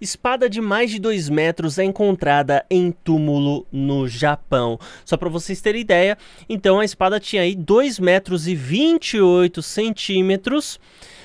Espada de mais de 2 metros é encontrada em túmulo no Japão. Só para vocês terem ideia, então a espada tinha aí 2 metros e 28 centímetros.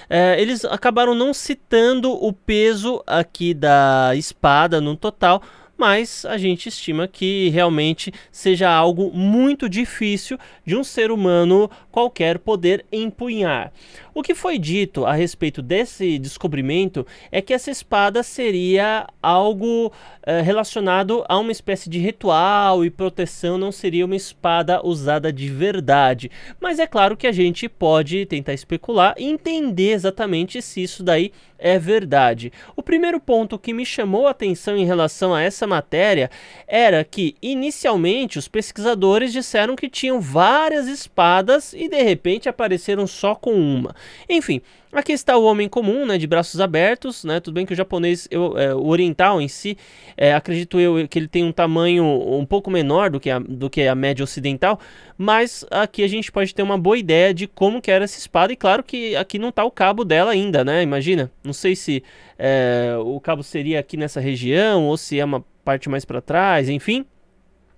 É, eles acabaram não citando o peso aqui da espada no total, mas a gente estima que realmente seja algo muito difícil de um ser humano qualquer poder empunhar. O que foi dito a respeito desse descobrimento é que essa espada seria algo eh, relacionado a uma espécie de ritual e proteção, não seria uma espada usada de verdade. Mas é claro que a gente pode tentar especular e entender exatamente se isso daí é verdade. O primeiro ponto que me chamou a atenção em relação a essa matéria era que, inicialmente, os pesquisadores disseram que tinham várias espadas e de repente apareceram só com uma. Enfim, Aqui está o homem comum, né, de braços abertos, né, tudo bem que o japonês, eu, é, o oriental em si, é, acredito eu que ele tem um tamanho um pouco menor do que, a, do que a média ocidental, mas aqui a gente pode ter uma boa ideia de como que era essa espada, e claro que aqui não está o cabo dela ainda, né, imagina, não sei se é, o cabo seria aqui nessa região, ou se é uma parte mais para trás, enfim.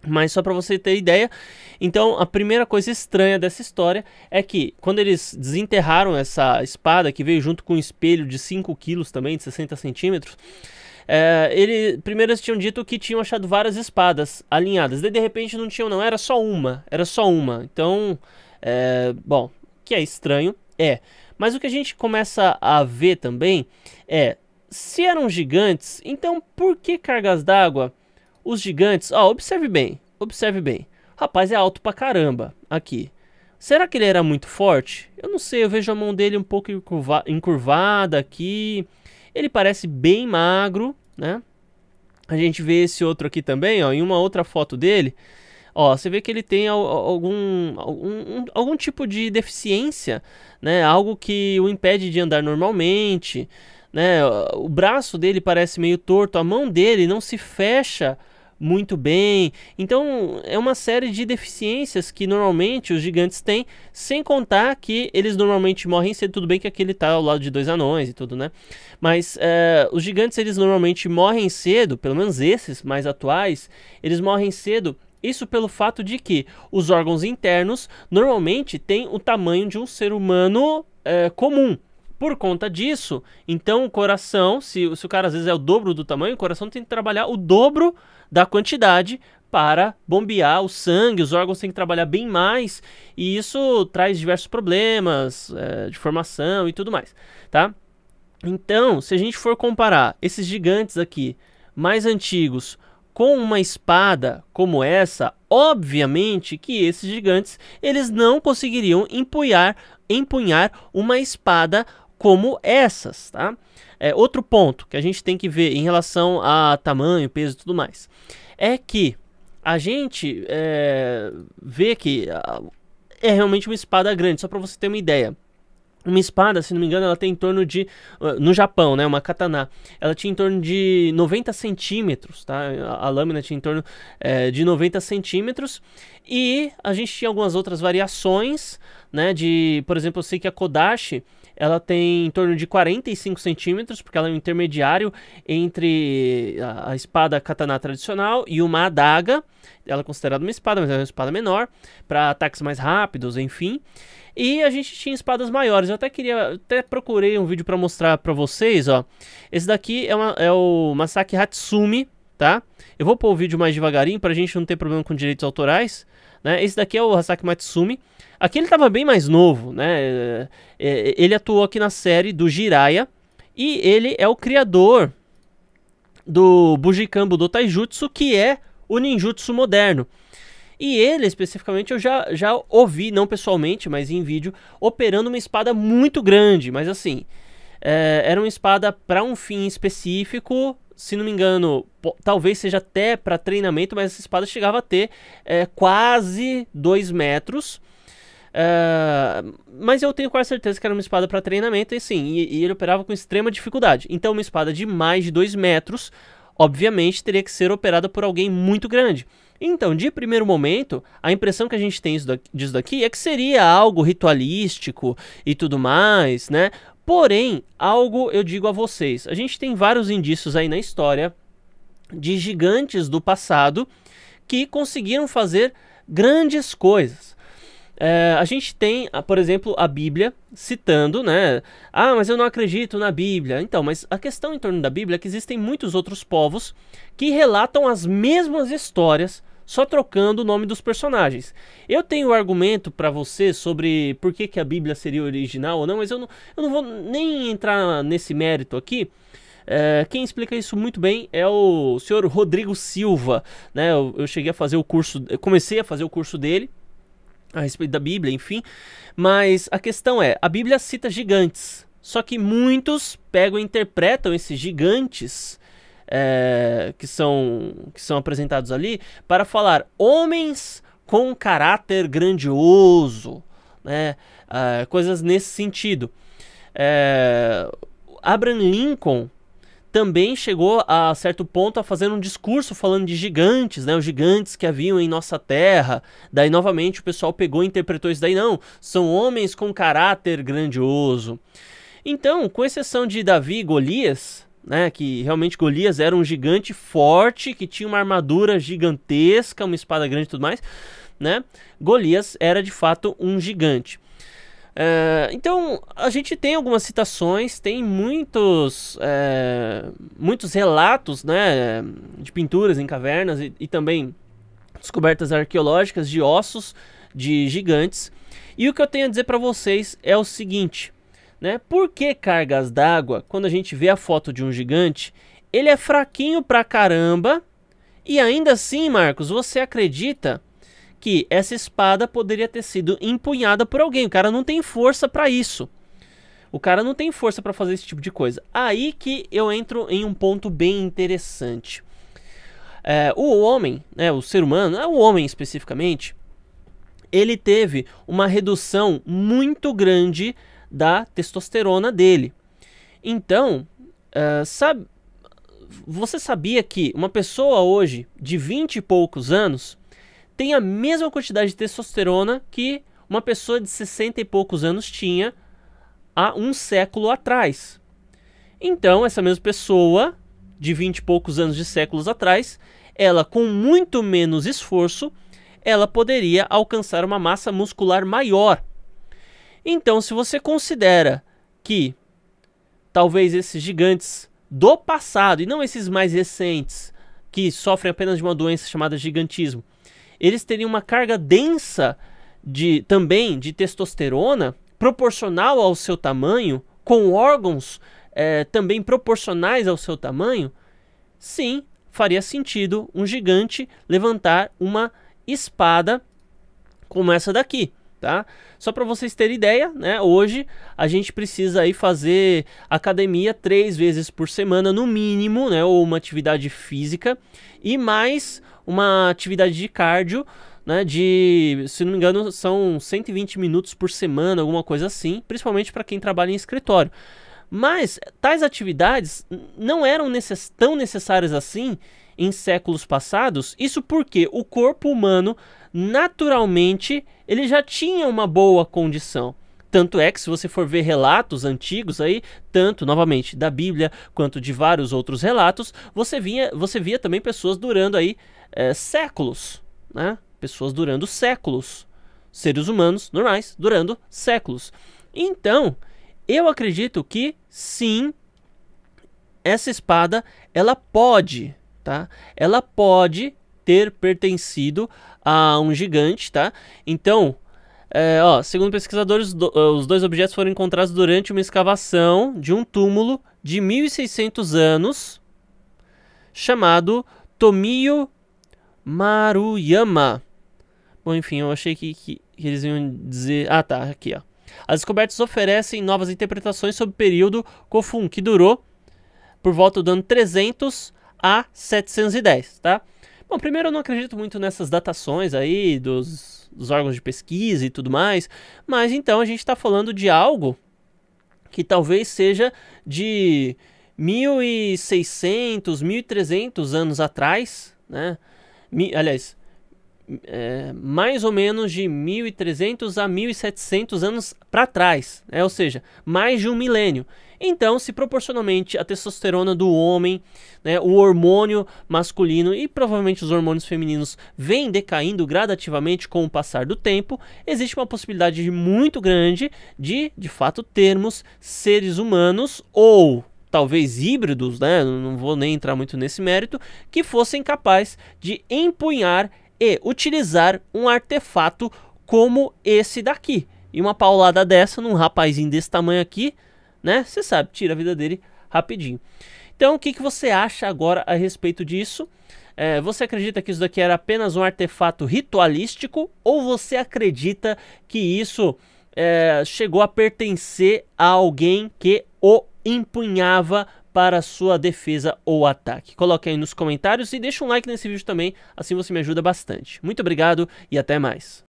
Mas só para você ter ideia, então a primeira coisa estranha dessa história é que quando eles desenterraram essa espada que veio junto com um espelho de 5 quilos também, de 60 centímetros, é, ele, primeiro eles tinham dito que tinham achado várias espadas alinhadas, daí de repente não tinham não, era só uma, era só uma. Então, é, bom, que é estranho, é. Mas o que a gente começa a ver também é se eram gigantes, então por que cargas d'água? Os gigantes, ó, observe bem, observe bem. O rapaz é alto pra caramba aqui. Será que ele era muito forte? Eu não sei, eu vejo a mão dele um pouco encurvada aqui. Ele parece bem magro, né? A gente vê esse outro aqui também, ó, em uma outra foto dele. Ó, você vê que ele tem algum, algum, algum tipo de deficiência, né? Algo que o impede de andar normalmente, né? O braço dele parece meio torto, a mão dele não se fecha muito bem. Então, é uma série de deficiências que normalmente os gigantes têm, sem contar que eles normalmente morrem cedo. Tudo bem que aquele tá ao lado de dois anões e tudo, né? Mas é, os gigantes, eles normalmente morrem cedo, pelo menos esses mais atuais, eles morrem cedo. Isso pelo fato de que os órgãos internos normalmente têm o tamanho de um ser humano é, comum. Por conta disso, então o coração, se, se o cara às vezes é o dobro do tamanho, o coração tem que trabalhar o dobro da quantidade para bombear o sangue, os órgãos têm que trabalhar bem mais, e isso traz diversos problemas é, de formação e tudo mais, tá? Então, se a gente for comparar esses gigantes aqui, mais antigos, com uma espada como essa, obviamente que esses gigantes, eles não conseguiriam empunhar, empunhar uma espada como essas, tá? É, outro ponto que a gente tem que ver em relação a tamanho, peso e tudo mais é que a gente é, vê que é realmente uma espada grande, só para você ter uma ideia. Uma espada, se não me engano, ela tem em torno de. Ah, no Japão, né? Uma katana. Ela tinha em torno de 90 centímetros, tá? A, lâmina tinha em torno é, de 90 centímetros. E a gente tinha algumas outras variações, né? De. Por exemplo, eu sei que a Kodashi ela tem em torno de 45 centímetros, porque ela é um intermediário entre a espada katana tradicional e uma adaga. Ela é considerada uma espada, mas é uma espada menor, para ataques mais rápidos, enfim. E a gente tinha espadas maiores. Eu até queria, até procurei um vídeo para mostrar para vocês, ó. Esse daqui é, uma, é o Masaki Hatsumi, tá? Eu vou pôr o vídeo mais devagarinho pra gente não ter problema com direitos autorais, né? Esse daqui é o Hasaki Matsumi. Aqui ele tava bem mais novo, né? É, é, ele atuou aqui na série do Jiraiya e ele é o criador do Bujikambu do Taijutsu, que é o ninjutsu moderno. E ele, especificamente, eu já, já ouvi, não pessoalmente, mas em vídeo, operando uma espada muito grande, mas assim, é, era uma espada para um fim específico, se não me engano, talvez seja até para treinamento, mas essa espada chegava a ter é, quase 2 metros. É, mas eu tenho quase certeza que era uma espada para treinamento, e sim, e, e, ele operava com extrema dificuldade. Então, uma espada de mais de 2 metros, obviamente, teria que ser operada por alguém muito grande. Então, de primeiro momento, a impressão que a gente tem disso daqui é que seria algo ritualístico e tudo mais, né? Porém, algo eu digo a vocês: a gente tem vários indícios aí na história de gigantes do passado que conseguiram fazer grandes coisas. É, a gente tem, ah, por exemplo, a Bíblia citando, né? Ah, mas eu não acredito na Bíblia. Então, mas a questão em torno da Bíblia é que existem muitos outros povos que relatam as mesmas histórias só trocando o nome dos personagens. Eu tenho argumento para você sobre por que, que a Bíblia seria original ou não, mas eu não, eu não vou nem entrar nesse mérito aqui. É, quem explica isso muito bem é o senhor Rodrigo Silva. Né? Eu, eu cheguei a fazer o curso, comecei a fazer o curso dele a respeito da Bíblia, enfim. Mas a questão é, a Bíblia cita gigantes. Só que muitos pegam e interpretam esses gigantes é, que, são, que são apresentados ali, para falar homens com caráter grandioso, né? Ah, coisas nesse sentido. É, Abraham Lincoln também chegou a certo ponto a fazer um discurso falando de gigantes, né? Os gigantes que haviam em nossa terra. Daí novamente o pessoal pegou e interpretou isso daí não, são homens com caráter grandioso. Então, com exceção de Davi e Golias, né, que realmente Golias era um gigante forte, que tinha uma armadura gigantesca, uma espada grande e tudo mais, né? Golias era de fato um gigante. É, então a gente tem algumas citações, tem muitos é, muitos relatos, né, de pinturas em cavernas e, e também descobertas arqueológicas de ossos de gigantes. E o que eu tenho a dizer para vocês é o seguinte: né? Por que cargas d'água, quando a gente vê a foto de um gigante, ele é fraquinho pra caramba e ainda assim, Marcos, você acredita que essa espada poderia ter sido empunhada por alguém? O cara não tem força para isso. O cara não tem força para fazer esse tipo de coisa. Aí que eu entro em um ponto bem interessante. É, o homem, né, o ser humano, é o homem especificamente, ele teve uma redução muito grande da testosterona dele. Então, uh, sabe, você sabia que uma pessoa hoje de 20 e poucos anos tem a mesma quantidade de testosterona que uma pessoa de 60 e poucos anos tinha há um século atrás? Então, essa mesma pessoa de 20 e poucos anos de séculos atrás, ela com muito menos esforço, ela poderia alcançar uma massa muscular maior então, se você considera que talvez esses gigantes do passado e não esses mais recentes que sofrem apenas de uma doença chamada gigantismo, eles teriam uma carga densa de também de testosterona proporcional ao seu tamanho, com órgãos é, também proporcionais ao seu tamanho, sim, faria sentido um gigante levantar uma espada como essa daqui tá? Só para vocês terem ideia, né? Hoje a gente precisa aí fazer academia três vezes por semana no mínimo, né? Ou uma atividade física e mais uma atividade de cardio, né? De, se não me engano, são 120 minutos por semana, alguma coisa assim, principalmente para quem trabalha em escritório. Mas tais atividades não eram necess tão necessárias assim em séculos passados. Isso porque o corpo humano, naturalmente, ele já tinha uma boa condição. Tanto é que, se você for ver relatos antigos aí, tanto novamente da Bíblia quanto de vários outros relatos, você via, você via também pessoas durando aí é, séculos, né? Pessoas durando séculos. Seres humanos normais durando séculos. Então, eu acredito que sim, essa espada ela pode tá? Ela pode ter pertencido a um gigante, tá? Então, é, ó, segundo pesquisadores, do, eh, os dois objetos foram encontrados durante uma escavação de um túmulo de 1600 anos chamado Tomio Maruyama. Bom, enfim, eu achei que, que, que eles iam dizer. Ah, tá, aqui, ó. As descobertas oferecem novas interpretações sobre o período Kofun, que durou por volta do ano 300 a 710, tá? Bom, primeiro eu não acredito muito nessas datações aí dos, dos órgãos de pesquisa e tudo mais, mas então a gente está falando de algo que talvez seja de 1600, 1300 anos atrás, né? Mi, aliás, é, mais ou menos de 1.300 a 1.700 anos para trás, né? ou seja, mais de um milênio. Então, se proporcionalmente a testosterona do homem, né, o hormônio masculino e provavelmente os hormônios femininos vêm decaindo gradativamente com o passar do tempo, existe uma possibilidade muito grande de, de fato, termos seres humanos ou talvez híbridos, né, não vou nem entrar muito nesse mérito, que fossem capazes de empunhar e utilizar um artefato como esse daqui. E uma paulada dessa num rapazinho desse tamanho aqui, né? Você sabe, tira a vida dele rapidinho. Então, o que, que você acha agora a respeito disso? É, você acredita que isso daqui era apenas um artefato ritualístico? Ou você acredita que isso é, chegou a pertencer a alguém que o empunhava para sua defesa ou ataque. Coloque aí nos comentários e deixa um like nesse vídeo também, assim você me ajuda bastante. Muito obrigado e até mais.